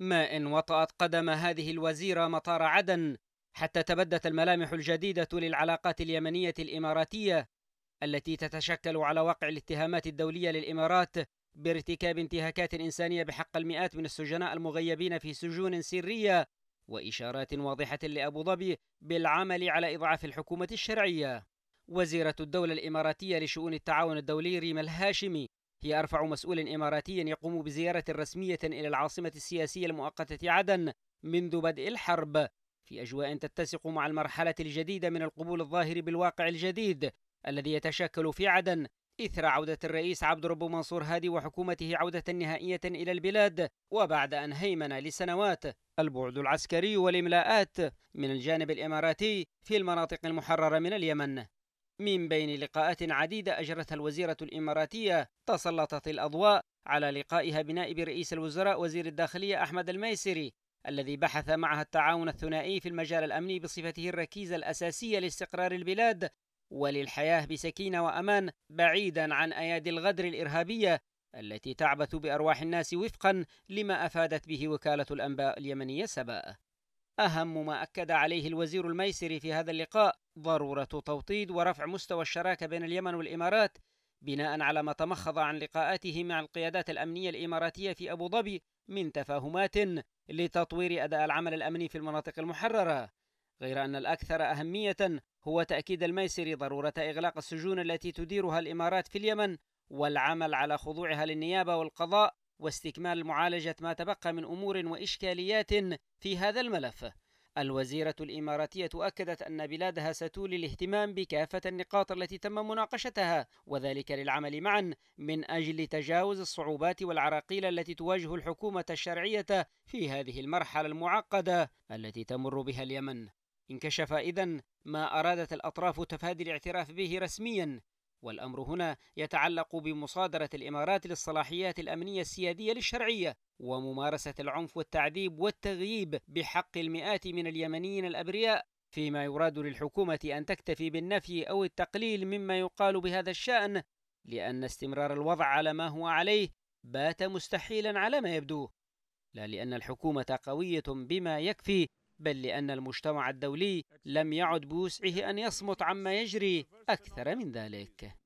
ما إن وطأت قدم هذه الوزيرة مطار عدن حتى تبدت الملامح الجديدة للعلاقات اليمنية الإماراتية التي تتشكل على واقع الاتهامات الدولية للإمارات بارتكاب انتهاكات إنسانية بحق المئات من السجناء المغيبين في سجون سرية وإشارات واضحة لأبو ظبي بالعمل على إضعاف الحكومة الشرعية وزيرة الدولة الإماراتية لشؤون التعاون الدولي ريم الهاشمي هي أرفع مسؤول إماراتي يقوم بزيارة رسمية إلى العاصمة السياسية المؤقتة عدن منذ بدء الحرب في أجواء تتسق مع المرحلة الجديدة من القبول الظاهر بالواقع الجديد الذي يتشكل في عدن إثر عودة الرئيس عبد رب منصور هادي وحكومته عودة نهائية إلى البلاد وبعد أن هيمن لسنوات البعد العسكري والإملاءات من الجانب الإماراتي في المناطق المحررة من اليمن من بين لقاءات عديدة أجرتها الوزيرة الإماراتية تسلطت الأضواء على لقائها بنائب رئيس الوزراء وزير الداخلية أحمد الميسري الذي بحث معها التعاون الثنائي في المجال الأمني بصفته الركيزة الأساسية لاستقرار البلاد وللحياة بسكينة وأمان بعيدا عن أيادي الغدر الإرهابية التي تعبث بأرواح الناس وفقا لما أفادت به وكالة الأنباء اليمنية سبا أهم ما أكد عليه الوزير الميسري في هذا اللقاء ضرورة توطيد ورفع مستوى الشراكة بين اليمن والإمارات بناء على ما تمخض عن لقاءاته مع القيادات الأمنية الإماراتية في أبو ظبي من تفاهمات لتطوير أداء العمل الأمني في المناطق المحررة غير أن الأكثر أهمية هو تأكيد الميسر ضرورة إغلاق السجون التي تديرها الإمارات في اليمن والعمل على خضوعها للنيابة والقضاء واستكمال معالجة ما تبقى من أمور وإشكاليات في هذا الملف الوزيرة الإماراتية أكدت أن بلادها ستولي الاهتمام بكافة النقاط التي تم مناقشتها وذلك للعمل معا من أجل تجاوز الصعوبات والعراقيل التي تواجه الحكومة الشرعية في هذه المرحلة المعقدة التي تمر بها اليمن انكشف إذا ما أرادت الأطراف تفادي الاعتراف به رسميا والأمر هنا يتعلق بمصادرة الإمارات للصلاحيات الأمنية السيادية للشرعية وممارسة العنف والتعذيب والتغييب بحق المئات من اليمنيين الأبرياء فيما يراد للحكومة أن تكتفي بالنفي أو التقليل مما يقال بهذا الشأن لأن استمرار الوضع على ما هو عليه بات مستحيلا على ما يبدو لا لأن الحكومة قوية بما يكفي بل لأن المجتمع الدولي لم يعد بوسعه أن يصمت عما يجري أكثر من ذلك